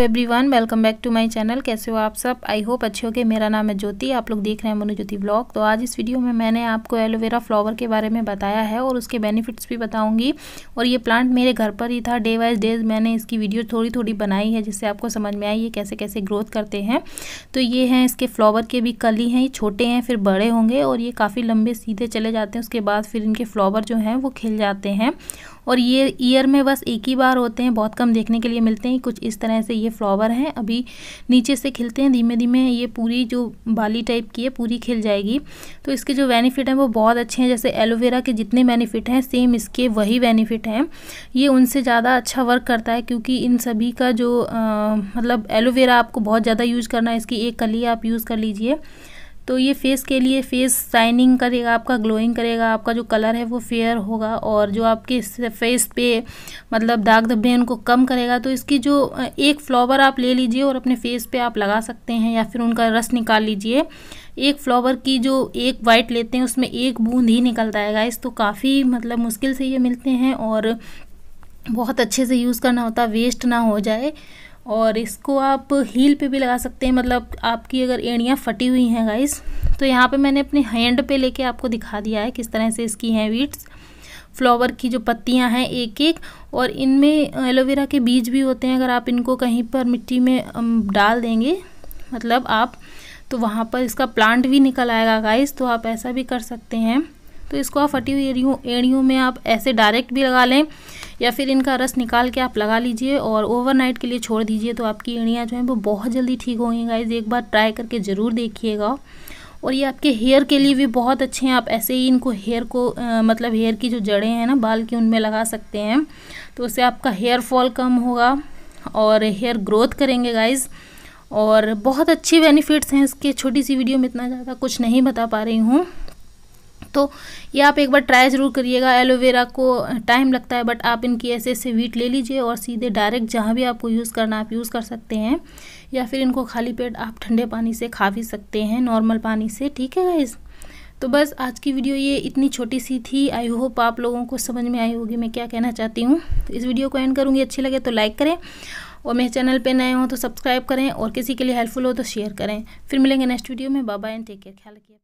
every everyone welcome back to my channel कैसे हो आप सब आई होप अच्छे के मेरा नाम है ज्योति आप लोग देख रहे हैं मनोज्योति ज्योति ब्लॉग तो आज इस वीडियो में मैंने आपको एलोवेरा फ्लावर के बारे में बताया है और उसके बेनिफिट्स भी बताऊंगी और ये प्लांट मेरे घर पर ही था डे वाइज डे मैंने इसकी वीडियो थोड़ी थोड़ी बनाई है जिससे आपको समझ में आई ये कैसे कैसे ग्रोथ करते हैं तो ये हैं इसके फ्लावर के भी कली हैं ये छोटे हैं फिर बड़े होंगे और ये काफ़ी लंबे सीधे चले जाते हैं उसके बाद फिर इनके फ्लावर जो हैं वो खिल जाते हैं और ये ईयर में बस एक ही बार होते हैं बहुत कम देखने के लिए मिलते हैं कुछ इस तरह से ये ये फ्लावर हैं अभी नीचे से खिलते हैं धीमे धीमे ये पूरी जो बाली टाइप की है पूरी खिल जाएगी तो इसके जो बेनिफिट हैं वो बहुत अच्छे हैं जैसे एलोवेरा के जितने बेनिफिट हैं सेम इसके वही बेनिफिट हैं ये उनसे ज़्यादा अच्छा वर्क करता है क्योंकि इन सभी का जो आ, मतलब एलोवेरा आपको बहुत ज़्यादा यूज़ करना है इसकी एक कली आप यूज़ कर लीजिए तो ये फेस के लिए फेस शाइनिंग करेगा आपका ग्लोइंग करेगा आपका जो कलर है वो फेयर होगा और जो आपके फेस पे मतलब दाग धब्बे उनको कम करेगा तो इसकी जो एक फ्लावर आप ले लीजिए और अपने फेस पे आप लगा सकते हैं या फिर उनका रस निकाल लीजिए एक फ्लावर की जो एक वाइट लेते हैं उसमें एक बूंद ही निकलता है गाइस तो काफ़ी मतलब मुश्किल से ये मिलते हैं और बहुत अच्छे से यूज़ करना होता वेस्ट ना हो जाए और इसको आप हील पे भी लगा सकते हैं मतलब आपकी अगर एड़ियाँ फटी हुई हैं गाइस तो यहाँ पे मैंने अपने हैंड पे लेके आपको दिखा दिया है किस तरह से इसकी हैं वीट्स फ्लावर की जो पत्तियाँ हैं एक एक और इनमें एलोवेरा के बीज भी होते हैं अगर आप इनको कहीं पर मिट्टी में डाल देंगे मतलब आप तो वहाँ पर इसका प्लांट भी निकल आएगा गाइस तो आप ऐसा भी कर सकते हैं तो इसको आप फटी हुई एड़ियों में आप ऐसे डायरेक्ट भी लगा लें या फिर इनका रस निकाल के आप लगा लीजिए और ओवरनाइट के लिए छोड़ दीजिए तो आपकी इड़ियाँ जो हैं वो बहुत जल्दी ठीक होंगी गाइज एक बार ट्राई करके ज़रूर देखिएगा और ये आपके हेयर के लिए भी बहुत अच्छे हैं आप ऐसे ही इनको हेयर को आ, मतलब हेयर की जो जड़ें हैं ना बाल की उनमें लगा सकते हैं तो उससे आपका हेयर फॉल कम होगा और हेयर ग्रोथ करेंगे गाइज़ और बहुत अच्छे बेनिफिट्स हैं इसके छोटी सी वीडियो में इतना ज़्यादा कुछ नहीं बता पा रही हूँ तो ये आप एक बार ट्राई ज़रूर करिएगा एलोवेरा को टाइम लगता है बट आप इनकी ऐसे ऐसे वीट ले लीजिए और सीधे डायरेक्ट जहाँ भी आपको यूज़ करना आप यूज़ कर सकते हैं या फिर इनको खाली पेट आप ठंडे पानी से खा भी सकते हैं नॉर्मल पानी से ठीक है गाइज़ तो बस आज की वीडियो ये इतनी छोटी सी थी आई होप आप लोगों को समझ में आई होगी मैं क्या कहना चाहती हूँ तो इस वीडियो को एंड करूँगी अच्छी लगे तो लाइक करें और मेरे चैनल पे नए हों तो सब्सक्राइब करें और किसी के लिए हेल्पफुल हो तो शेयर करें फिर मिलेंगे नेक्स्ट वीडियो में बाबा एंड टेक केयर ख्याल रखिए